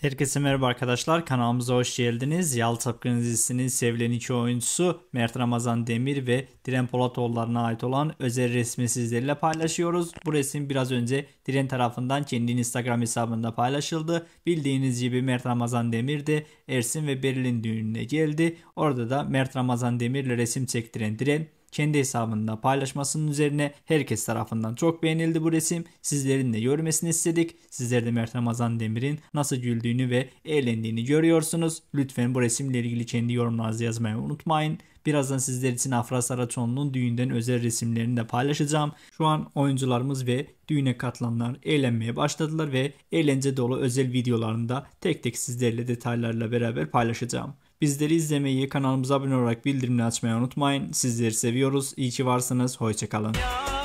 Herkese merhaba arkadaşlar kanalımıza hoş geldiniz. Yalçapkın dizisinin sevilen iki oyuncusu Mert Ramazan Demir ve Diren Polatoğullarına ait olan özel resmi sizlerle paylaşıyoruz. Bu resim biraz önce Diren tarafından kendi Instagram hesabında paylaşıldı. Bildiğiniz gibi Mert Ramazan Demir de Ersin ve Berlin düğününe geldi. Orada da Mert Ramazan Demir ile resim çektiren Diren kendi hesabında paylaşmasının üzerine herkes tarafından çok beğenildi bu resim. Sizlerin de yorum istedik. Sizler de Mert Ramazan Demir'in nasıl güldüğünü ve eğlendiğini görüyorsunuz. Lütfen bu resimle ilgili kendi yorumlarınızı yazmayı unutmayın. Birazdan sizler için Afra Saraçoğlu'nun düğünden özel resimlerini de paylaşacağım. Şu an oyuncularımız ve düğüne katılanlar eğlenmeye başladılar ve eğlence dolu özel videolarını da tek tek sizlerle detaylarla beraber paylaşacağım. Bizleri izlemeyi, kanalımıza abone olarak bildirimleri açmayı unutmayın. Sizleri seviyoruz. İyi ki varsınız. Hoşçakalın. Ya.